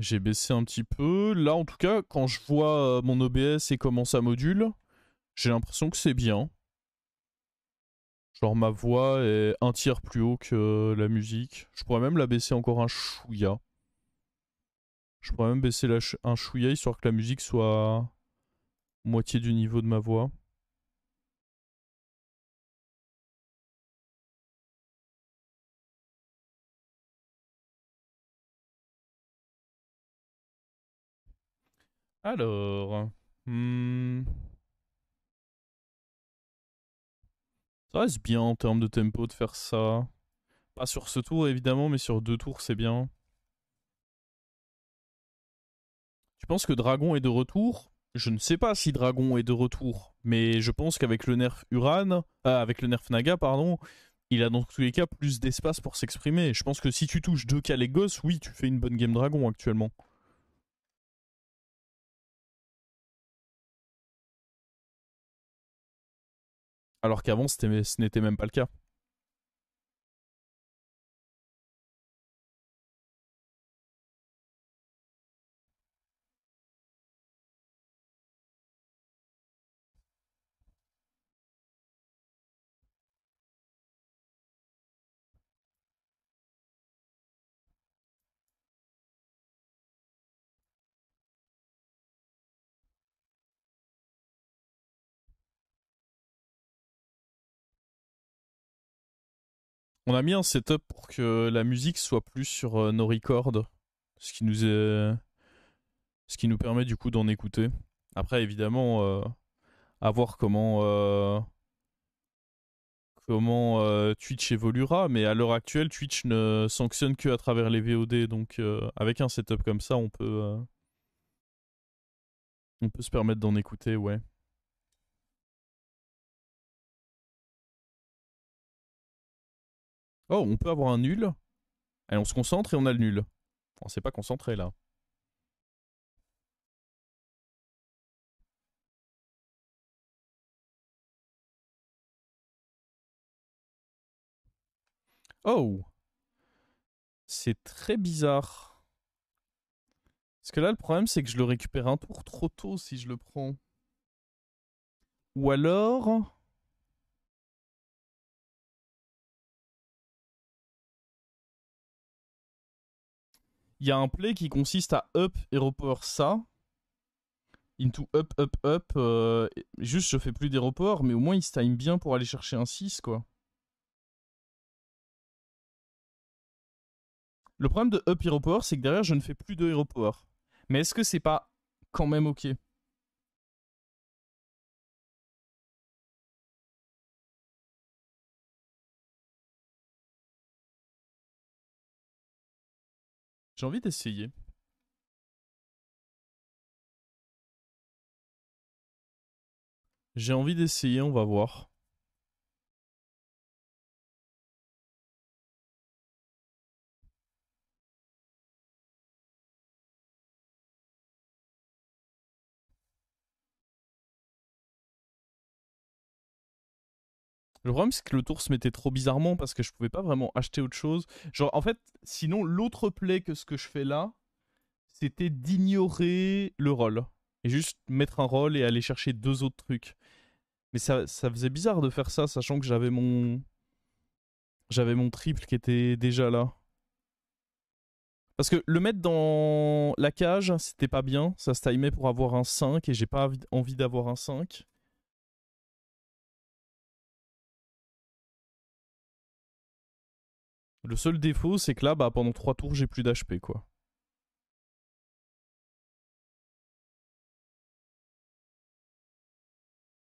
J'ai baissé un petit peu. Là, en tout cas, quand je vois euh, mon OBS et comment ça module, j'ai l'impression que c'est bien. Genre, ma voix est un tiers plus haut que euh, la musique. Je pourrais même la baisser encore un chouïa. Je pourrais même baisser un chouïa histoire que la musique soit moitié du niveau de ma voix. Alors. Hmm. Ça reste bien en termes de tempo de faire ça. Pas sur ce tour évidemment, mais sur deux tours c'est bien. Tu penses que Dragon est de retour Je ne sais pas si Dragon est de retour, mais je pense qu'avec le nerf Uran, euh, avec le nerf Naga, pardon, il a dans tous les cas plus d'espace pour s'exprimer. Je pense que si tu touches deux gosses, oui, tu fais une bonne game Dragon actuellement. Alors qu'avant, ce n'était même pas le cas. On a mis un setup pour que la musique soit plus sur euh, nos records, ce qui nous ce qui nous permet du coup d'en écouter. Après, évidemment, euh, à voir comment euh, comment Twitch évoluera, mais à l'heure actuelle, Twitch ne sanctionne que à travers les VOD, donc avec un setup comme ça, on peut on peut se permettre d'en écouter, ouais. Oh, on peut avoir un nul. Allez, on se concentre et on a le nul. On s'est pas concentré là. Oh C'est très bizarre. Parce que là, le problème, c'est que je le récupère un tour trop tôt si je le prends. Ou alors... il y a un play qui consiste à up et ça into up, up, up. Euh, juste, je fais plus des mais au moins, il se time bien pour aller chercher un 6, quoi. Le problème de up et c'est que derrière, je ne fais plus de Mais est-ce que c'est pas quand même OK J'ai envie d'essayer. J'ai envie d'essayer, on va voir. Le problème, c'est que le tour se mettait trop bizarrement parce que je pouvais pas vraiment acheter autre chose. Genre, en fait, sinon, l'autre play que ce que je fais là, c'était d'ignorer le rôle. Et juste mettre un rôle et aller chercher deux autres trucs. Mais ça, ça faisait bizarre de faire ça, sachant que j'avais mon. J'avais mon triple qui était déjà là. Parce que le mettre dans la cage, c'était pas bien. Ça se timait pour avoir un 5 et j'ai pas envie d'avoir un 5. Le seul défaut, c'est que là, bah, pendant 3 tours, j'ai plus d'HP, quoi.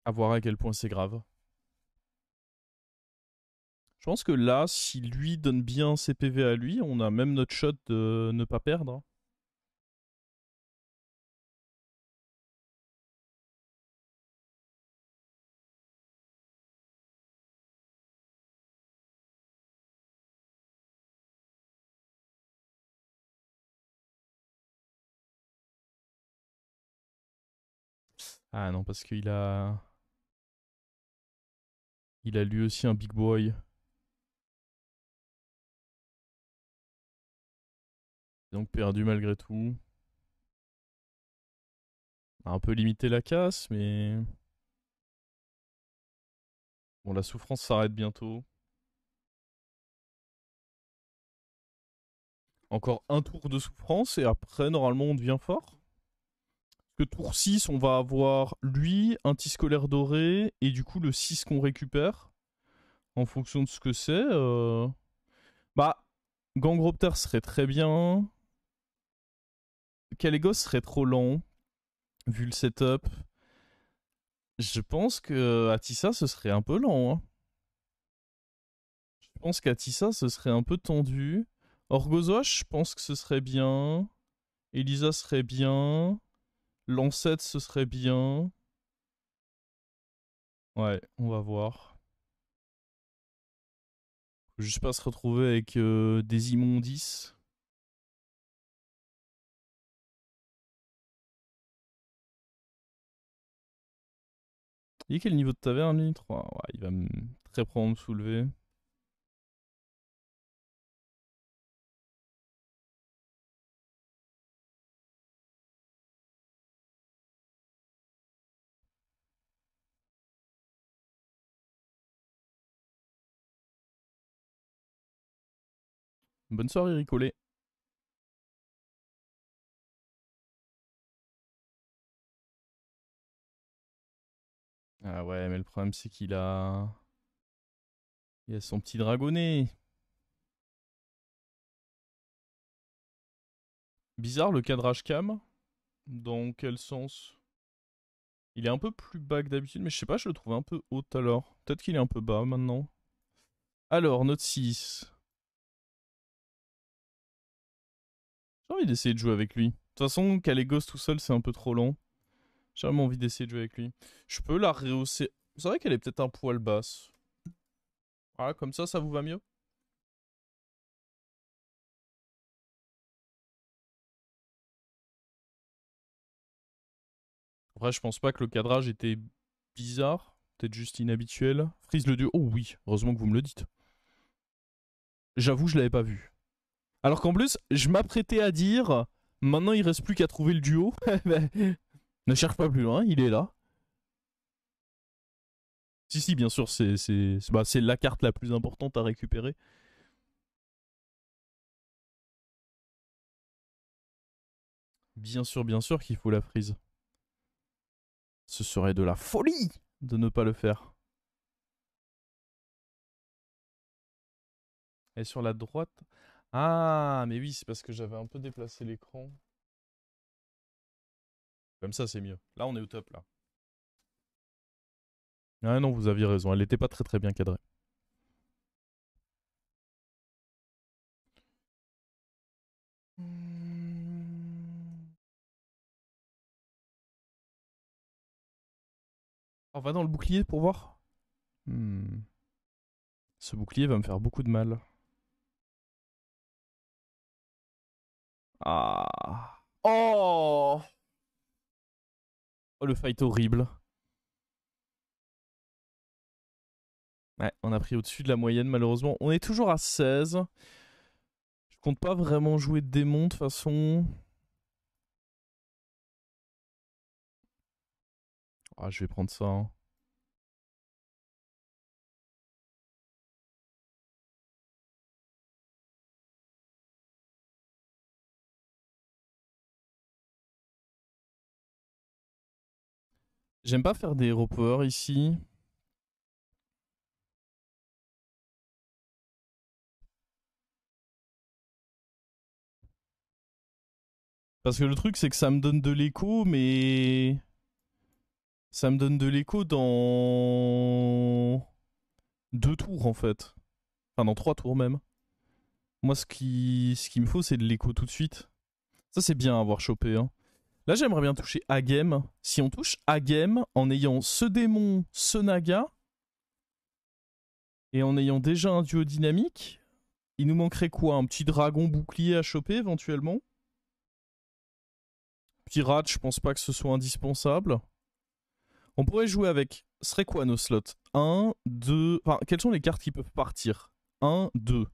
À voir à quel point c'est grave. Je pense que là, si lui donne bien ses PV à lui, on a même notre shot de ne pas perdre. Hein. Ah non, parce qu'il a. Il a lui aussi un big boy. Donc perdu malgré tout. Un peu limité la casse, mais. Bon, la souffrance s'arrête bientôt. Encore un tour de souffrance et après, normalement, on devient fort que tour 6, on va avoir lui, un scolaire doré, et du coup le 6 qu'on récupère, en fonction de ce que c'est. Euh, bah, Gangropter serait très bien. Kalegos serait trop lent, vu le setup. Je pense que euh, Atissa, ce serait un peu lent. Hein. Je pense qu'Atissa, ce serait un peu tendu. Orgozoche, je pense que ce serait bien. Elisa serait bien. Lancette, ce serait bien. Ouais, on va voir. Je juste pas se retrouver avec euh, des immondices. Il est quel niveau de taverne lui 3. Ouais, il va me très probablement me soulever. Bonne soirée Ricolet Ah ouais, mais le problème c'est qu'il a... Il a son petit dragonnet. Bizarre le cadrage cam. Dans quel sens Il est un peu plus bas que d'habitude, mais je sais pas, je le trouvais un peu haut alors. Peut-être qu'il est un peu bas maintenant. Alors, note 6. J'ai envie d'essayer de jouer avec lui. De toute façon, qu'elle est gosse tout seul, c'est un peu trop long. J'ai vraiment envie d'essayer de jouer avec lui. Je peux la rehausser. C'est vrai qu'elle est peut-être un poil basse. Voilà, ah, comme ça, ça vous va mieux Après, je pense pas que le cadrage était bizarre, peut-être juste inhabituel. Frise le dieu. Oh oui, heureusement que vous me le dites. J'avoue, je l'avais pas vu. Alors qu'en plus, je m'apprêtais à dire, maintenant il reste plus qu'à trouver le duo. Bah. ne cherche pas plus loin, il est là. Si, si, bien sûr, c'est bah, la carte la plus importante à récupérer. Bien sûr, bien sûr qu'il faut la frise. Ce serait de la folie de ne pas le faire. Et sur la droite, ah, mais oui, c'est parce que j'avais un peu déplacé l'écran. Comme ça, c'est mieux. Là, on est au top, là. Ah non, vous aviez raison. Elle n'était pas très très bien cadrée. On va dans le bouclier pour voir. Hmm. Ce bouclier va me faire beaucoup de mal. Ah. Oh Oh, le fight horrible. Ouais, on a pris au-dessus de la moyenne, malheureusement. On est toujours à 16. Je compte pas vraiment jouer de démon, de toute façon. Ah, je vais prendre ça. Hein. J'aime pas faire des repower ici. Parce que le truc, c'est que ça me donne de l'écho, mais... Ça me donne de l'écho dans... Deux tours, en fait. Enfin, dans trois tours, même. Moi, ce qui, ce qu'il me faut, c'est de l'écho tout de suite. Ça, c'est bien à avoir chopé. Hein. Là, j'aimerais bien toucher game. Si on touche game en ayant ce démon, ce naga, et en ayant déjà un duo dynamique, il nous manquerait quoi Un petit dragon bouclier à choper éventuellement Pirate, je pense pas que ce soit indispensable. On pourrait jouer avec. Ce serait quoi nos slots 1, 2. Enfin, quelles sont les cartes qui peuvent partir 1, 2.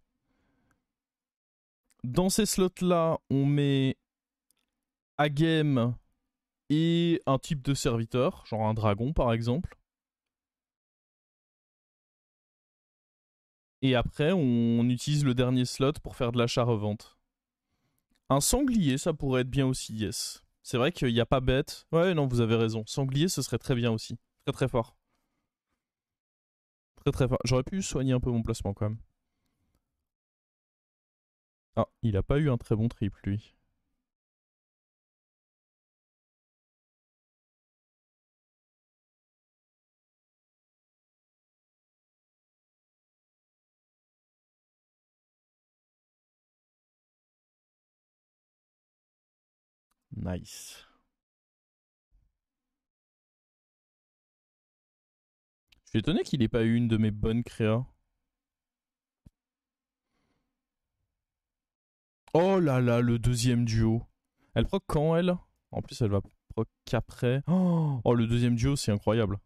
Dans ces slots-là, on met à game et un type de serviteur, genre un dragon par exemple. Et après, on utilise le dernier slot pour faire de l'achat-revente. Un sanglier, ça pourrait être bien aussi, yes. C'est vrai qu'il n'y a pas bête. Ouais, non, vous avez raison. Sanglier, ce serait très bien aussi. Très très fort. Très très fort. J'aurais pu soigner un peu mon placement quand même. Ah, il a pas eu un très bon triple, lui. Nice. Je suis étonné qu'il ait pas eu une de mes bonnes créas. Oh là là, le deuxième duo. Elle proc quand elle En plus, elle va proc qu'après. Oh, le deuxième duo, c'est incroyable.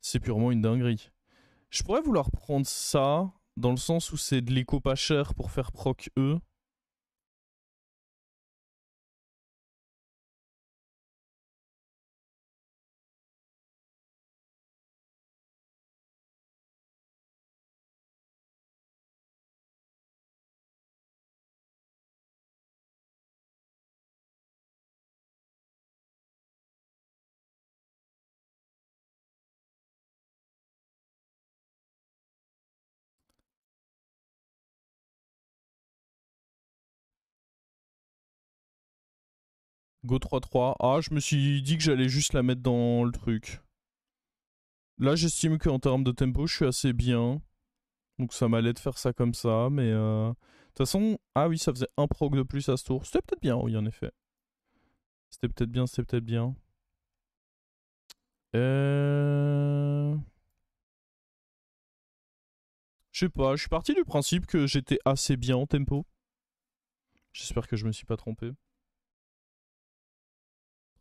C'est purement une dinguerie. Je pourrais vouloir prendre ça, dans le sens où c'est de l'écho pas cher pour faire proc E. Go 3-3. Ah, je me suis dit que j'allais juste la mettre dans le truc. Là, j'estime qu'en termes de tempo, je suis assez bien. Donc ça m'allait de faire ça comme ça, mais... Euh, de toute façon, ah oui, ça faisait un proc de plus à ce tour. C'était peut-être bien, oui, en effet. C'était peut-être bien, c'était peut-être bien. Euh... Je sais pas, je suis parti du principe que j'étais assez bien en tempo. J'espère que je me suis pas trompé.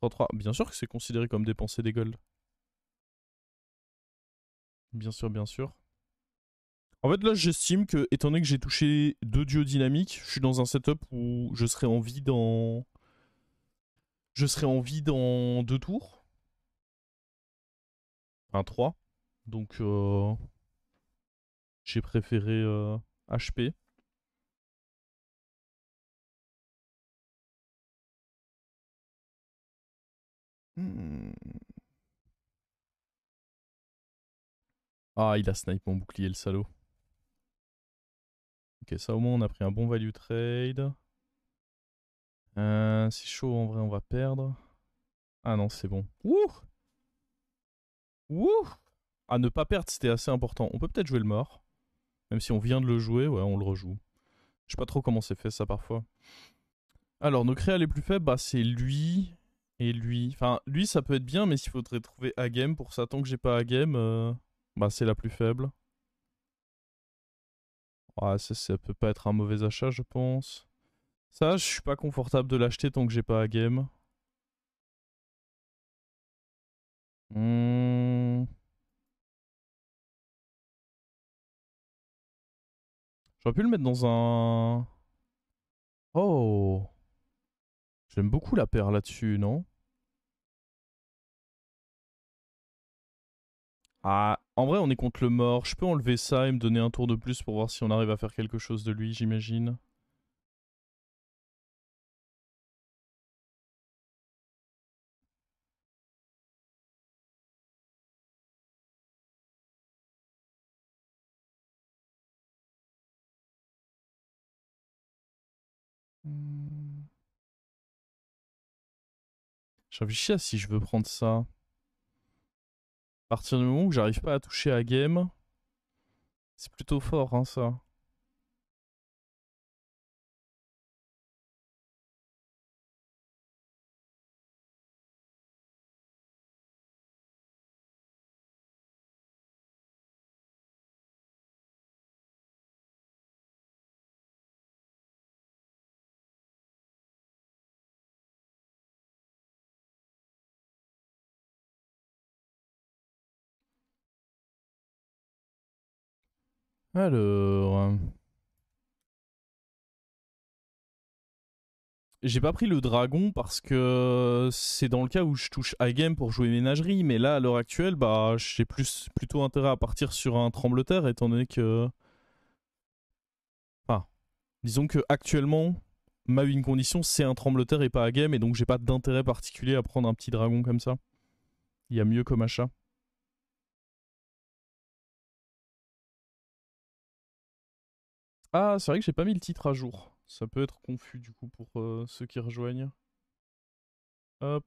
3-3, Bien sûr que c'est considéré comme dépenser des golds. Bien sûr, bien sûr. En fait, là, j'estime que, étant donné que j'ai touché deux duos dynamiques, je suis dans un setup où je serais en vie dans. Je serais en vie dans deux tours. Enfin, trois. Donc, euh, j'ai préféré HP. Euh, Hmm. Ah, il a snipe mon bouclier, le salaud. Ok, ça au moins on a pris un bon value trade. Euh, c'est chaud en vrai, on va perdre. Ah non, c'est bon. Wouh Wouh Ah, ne pas perdre, c'était assez important. On peut peut-être jouer le mort. Même si on vient de le jouer, ouais, on le rejoue. Je sais pas trop comment c'est fait ça parfois. Alors, nos créas les plus faibles, bah, c'est lui, et lui, enfin, lui, ça peut être bien, mais s'il faudrait trouver game pour ça, tant que j'ai pas à game, euh, bah c'est la plus faible. Ouais, ça, ça peut pas être un mauvais achat, je pense. Ça, je suis pas confortable de l'acheter tant que j'ai pas à game. Hmm. J'aurais pu le mettre dans un... Oh J'aime beaucoup la paire là-dessus, non Ah, en vrai, on est contre le mort. Je peux enlever ça et me donner un tour de plus pour voir si on arrive à faire quelque chose de lui, j'imagine. Hmm. J'ai à si je veux prendre ça partir du moment où j'arrive pas à toucher à game, c'est plutôt fort hein, ça. Alors. Euh, j'ai pas pris le dragon parce que c'est dans le cas où je touche à game pour jouer ménagerie, mais là à l'heure actuelle, bah j'ai plus plutôt intérêt à partir sur un trembleterre étant donné que. ah, disons que actuellement ma une condition c'est un trembleterre et pas à game, et donc j'ai pas d'intérêt particulier à prendre un petit dragon comme ça. Il y a mieux comme achat. Ah, c'est vrai que j'ai pas mis le titre à jour. Ça peut être confus du coup pour euh, ceux qui rejoignent. Hop.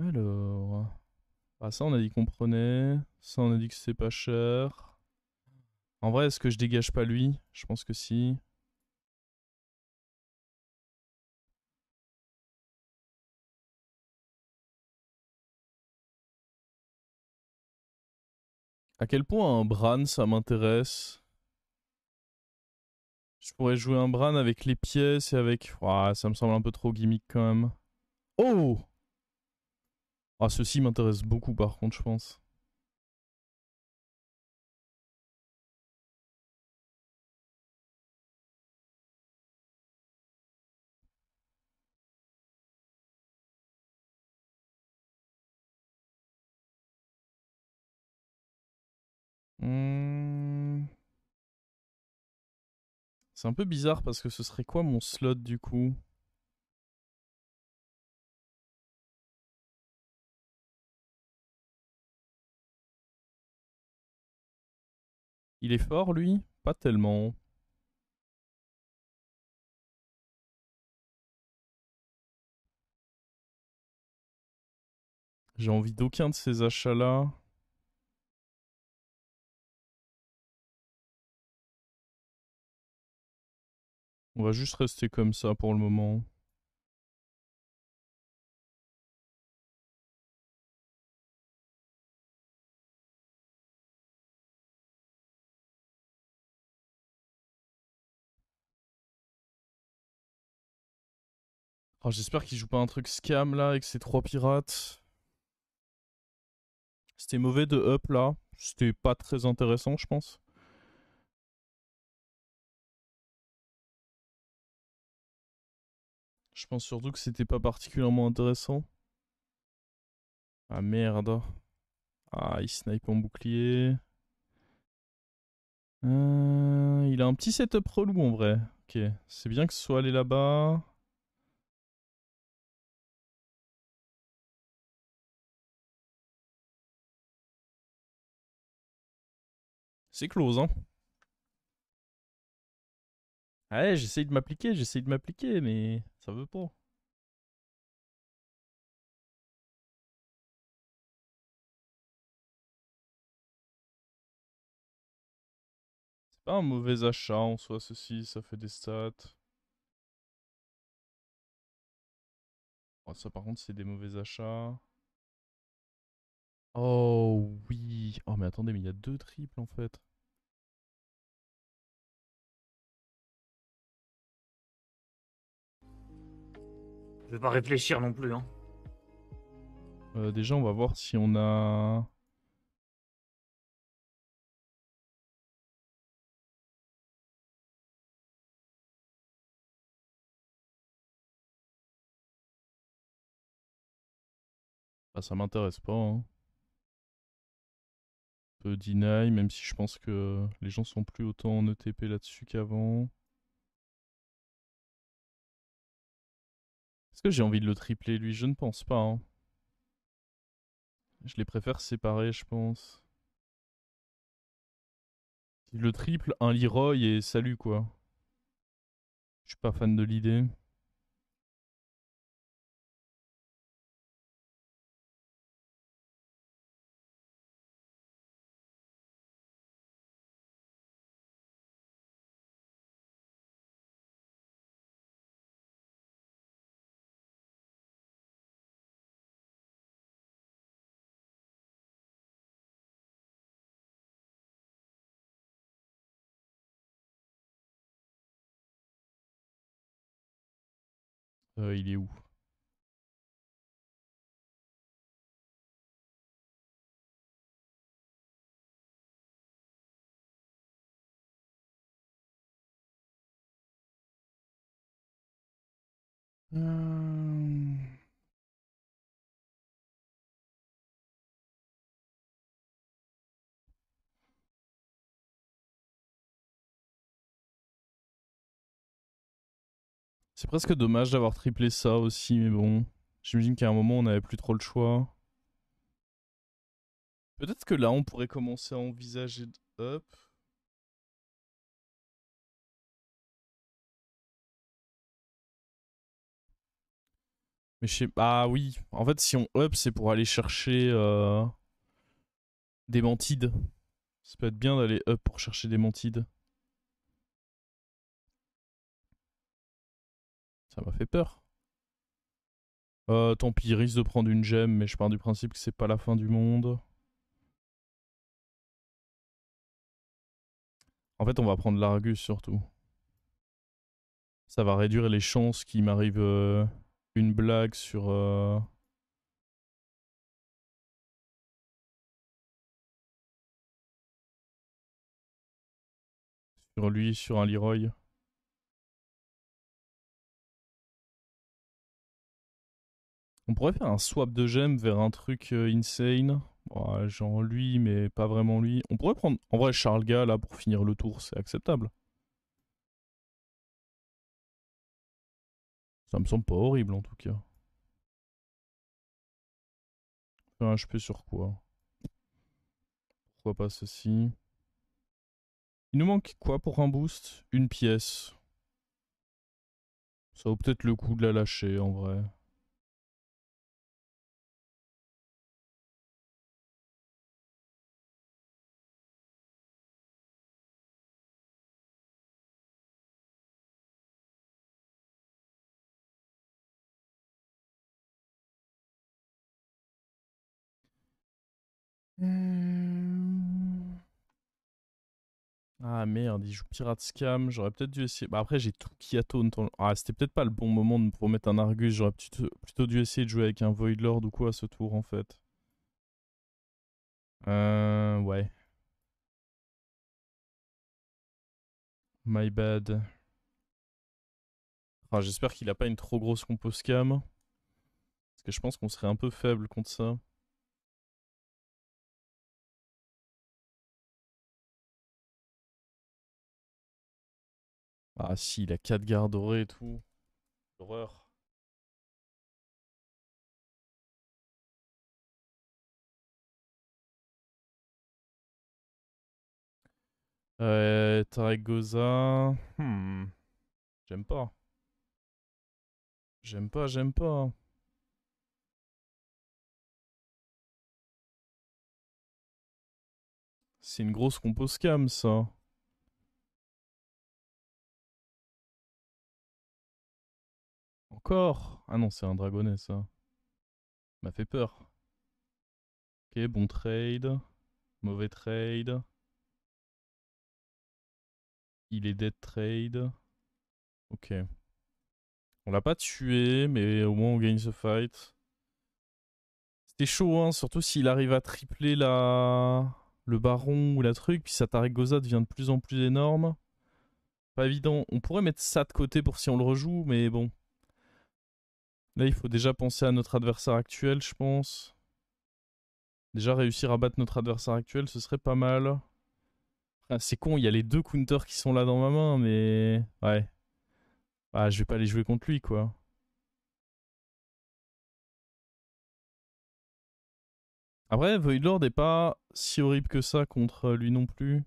Alors. Ah, ça, on a dit qu'on prenait. Ça, on a dit que c'est pas cher. En vrai, est-ce que je dégage pas lui Je pense que si. À quel point un Bran ça m'intéresse Je pourrais jouer un Bran avec les pièces et avec. ça me semble un peu trop gimmick quand même. Oh Ah, ceci m'intéresse beaucoup par contre, je pense. Hmm. C'est un peu bizarre parce que ce serait quoi mon slot du coup Il est fort lui Pas tellement. J'ai envie d'aucun de ces achats-là. On va juste rester comme ça pour le moment. Oh, j'espère qu'il joue pas un truc scam là avec ses trois pirates. C'était mauvais de up là. C'était pas très intéressant, je pense. Je pense surtout que c'était pas particulièrement intéressant. Ah merde. Ah, il snipe en bouclier. Euh, il a un petit setup relou en vrai. Ok, c'est bien que ce soit allé là-bas. C'est close, hein. Ah ouais, j'essaye de m'appliquer, j'essaye de m'appliquer, mais ça veut pas. C'est pas un mauvais achat en soi, ceci, ça fait des stats. Oh, ça par contre, c'est des mauvais achats. Oh oui. Oh mais attendez, mais il y a deux triples en fait. Je pas réfléchir non plus. Hein. Euh, déjà, on va voir si on a. Bah, ça m'intéresse pas. Hein. peu deny, même si je pense que les gens sont plus autant en ETP là-dessus qu'avant. Est-ce que j'ai envie de le tripler lui Je ne pense pas. Hein. Je les préfère séparer, je pense. le triple, un Leroy et salut quoi. Je suis pas fan de l'idée. Euh, il est où euh, C'est presque dommage d'avoir triplé ça aussi, mais bon. J'imagine qu'à un moment, on n'avait plus trop le choix. Peut-être que là, on pourrait commencer à envisager... up. Mais je sais Ah oui. En fait, si on up, c'est pour aller chercher euh, des mantides. Ça peut être bien d'aller up pour chercher des mantides. Ça m'a fait peur. Euh, tant pis, il risque de prendre une gemme, mais je pars du principe que c'est pas la fin du monde. En fait, on va prendre l'Argus surtout. Ça va réduire les chances qu'il m'arrive euh, une blague sur. Euh, sur lui, sur un Leroy. On pourrait faire un swap de gemmes vers un truc euh, insane. genre lui, mais pas vraiment lui. On pourrait prendre en vrai Charles là pour finir le tour, c'est acceptable. Ça me semble pas horrible en tout cas. Je un HP sur quoi Pourquoi pas ceci Il nous manque quoi pour un boost Une pièce. Ça vaut peut-être le coup de la lâcher en vrai. Mmh. Ah merde, il joue Pirate Scam. J'aurais peut-être dû essayer. Bah après, j'ai tout qui Ah, c'était peut-être pas le bon moment de me promettre un Argus. J'aurais plutôt, dû essayer de jouer avec un Void Lord ou quoi à ce tour en fait. Euh. Ouais. My bad. Ah, J'espère qu'il a pas une trop grosse compo scam. Parce que je pense qu'on serait un peu faible contre ça. Ah si, il a 4 gardes dorées et tout. Horreur. Euh, Hmm. J'aime pas. J'aime pas, j'aime pas. C'est une grosse compo scam, ça. Encore Ah non, c'est un dragonnet, hein. ça. M'a fait peur. Ok, bon trade. Mauvais trade. Il est dead trade. Ok. On l'a pas tué, mais au moins on gagne ce fight. C'était chaud, hein, surtout s'il arrive à tripler la... le baron ou la truc, puis sa Goza devient de plus en plus énorme. Pas évident. On pourrait mettre ça de côté pour si on le rejoue, mais bon. Là, il faut déjà penser à notre adversaire actuel, je pense. Déjà, réussir à battre notre adversaire actuel, ce serait pas mal. Ah, c'est con, il y a les deux counters qui sont là dans ma main, mais... Ouais. Ah, je vais pas les jouer contre lui, quoi. Après, Voidlord est pas si horrible que ça contre lui non plus.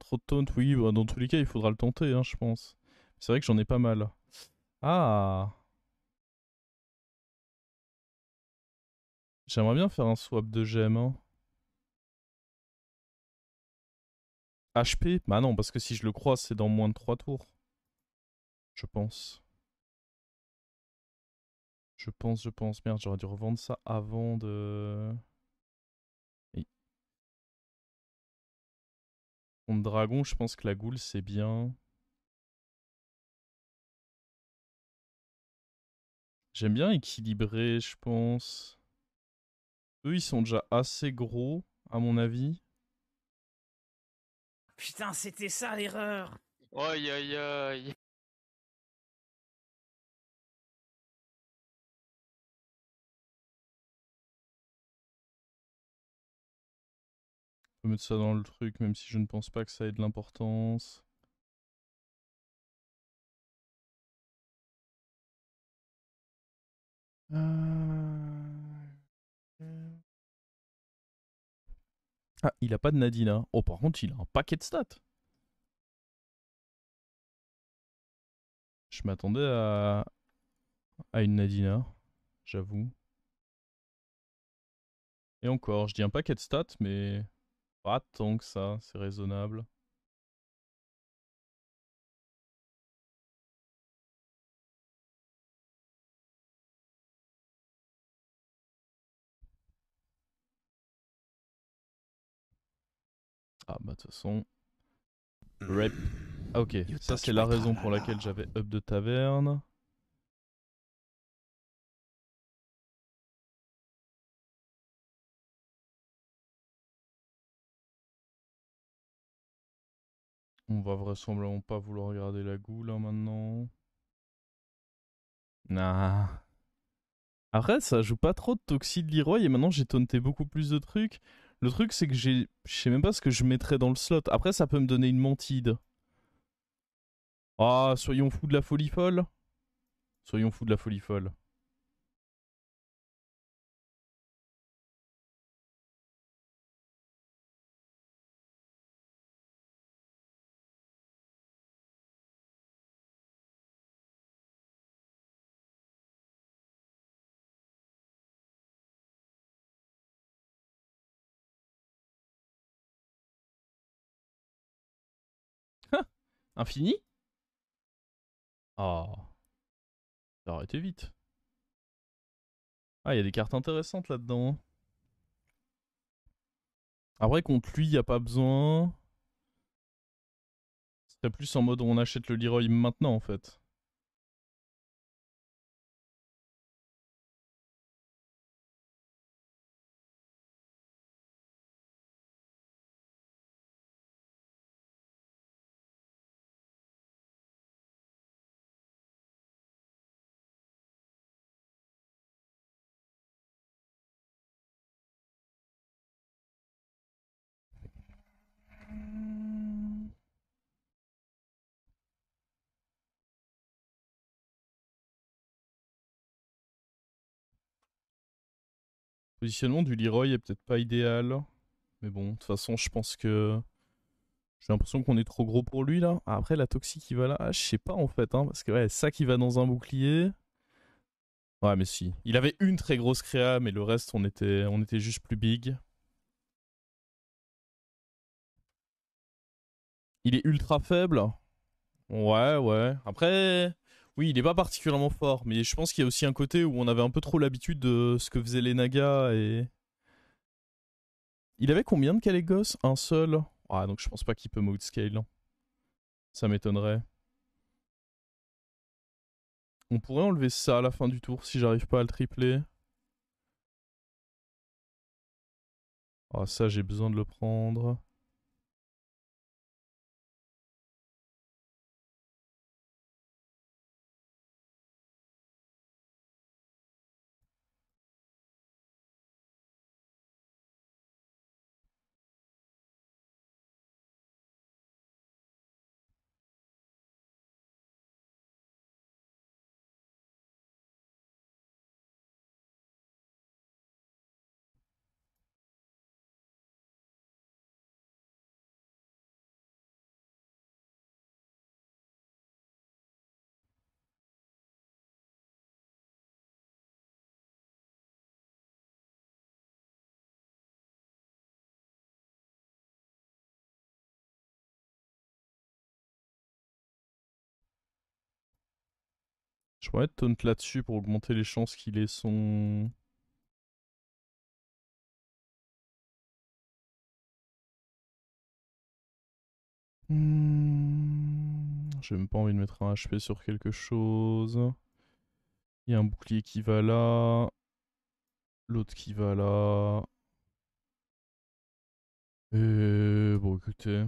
Trop de taunt, oui, bah, dans tous les cas, il faudra le tenter, hein, je pense. C'est vrai que j'en ai pas mal. Ah J'aimerais bien faire un swap de gemme. HP hein. Bah non, parce que si je le crois, c'est dans moins de 3 tours. Je pense. Je pense, je pense. Merde, j'aurais dû revendre ça avant de... dragon, je pense que la goule, c'est bien. J'aime bien équilibrer, je pense ils sont déjà assez gros, à mon avis. Putain, c'était ça l'erreur Aïe aïe aïe mettre ça dans le truc, même si je ne pense pas que ça ait de l'importance. Euh... Ah, il a pas de Nadina. Hein. Oh, par contre, il a un paquet de stats. Je m'attendais à... à une Nadina, hein, j'avoue. Et encore, je dis un paquet de stats, mais pas tant que ça, c'est raisonnable. Ah bah de toute façon. Hmm. ok, ça c'est la raison pour laquelle j'avais up de taverne. On va vraisemblablement pas vouloir regarder la goule hein, maintenant. Nah. Après, ça joue pas trop de Toxic Leroy et maintenant j'ai taunté beaucoup plus de trucs. Le truc, c'est que j'ai, je sais même pas ce que je mettrais dans le slot. Après, ça peut me donner une mentide. Ah, soyons fous de la folie folle. Soyons fous de la folie folle. Infini Ah. Ça vite. Ah, il y a des cartes intéressantes là-dedans. Après, contre lui, il n'y a pas besoin. C'est plus en mode on achète le Leroy maintenant en fait. positionnement du Leroy est peut-être pas idéal. Mais bon, de toute façon, je pense que. J'ai l'impression qu'on est trop gros pour lui là. Ah, après, la Toxie qui va là, ah, je sais pas en fait. Hein, parce que ouais, ça qui va dans un bouclier. Ouais, mais si. Il avait une très grosse créa, mais le reste, on était, on était juste plus big. Il est ultra faible. Ouais, ouais. Après, oui, il n'est pas particulièrement fort, mais je pense qu'il y a aussi un côté où on avait un peu trop l'habitude de ce que faisaient les Nagas et. Il avait combien de calégos Un seul Ah, donc je pense pas qu'il peut mode scale. Ça m'étonnerait. On pourrait enlever ça à la fin du tour si j'arrive pas à le tripler. Ah, ça j'ai besoin de le prendre. Je pourrais taunt là-dessus pour augmenter les chances qu'il ait son... Hmm, j'ai même pas envie de mettre un HP sur quelque chose. Il y a un bouclier qui va là. L'autre qui va là. Euh, bon, écoutez,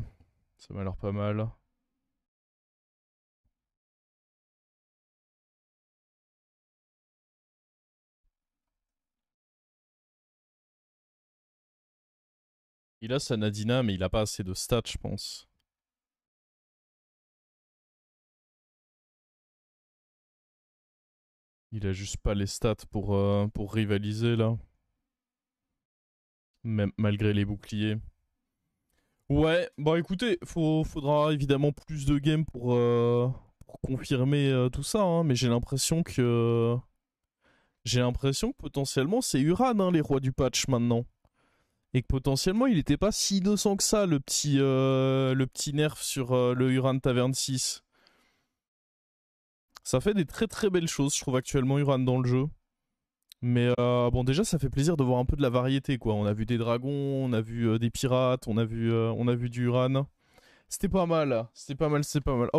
ça m'a l'air pas mal. Il a Sanadina, mais il a pas assez de stats, je pense. Il a juste pas les stats pour, euh, pour rivaliser là. Même malgré les boucliers. Ouais, bon écoutez, faut, faudra évidemment plus de games pour, euh, pour confirmer euh, tout ça, hein, mais j'ai l'impression que. J'ai l'impression que potentiellement c'est Uran, hein, les rois du patch maintenant et que potentiellement il n'était pas si innocent que ça le petit euh, le petit nerf sur euh, le Uran Taverne 6. Ça fait des très très belles choses, je trouve actuellement Uran dans le jeu. Mais euh, bon déjà ça fait plaisir de voir un peu de la variété quoi. On a vu des dragons, on a vu des pirates, on a vu on a vu du Uran. C'était pas mal, c'était pas mal, c'était pas mal. Oh, bah,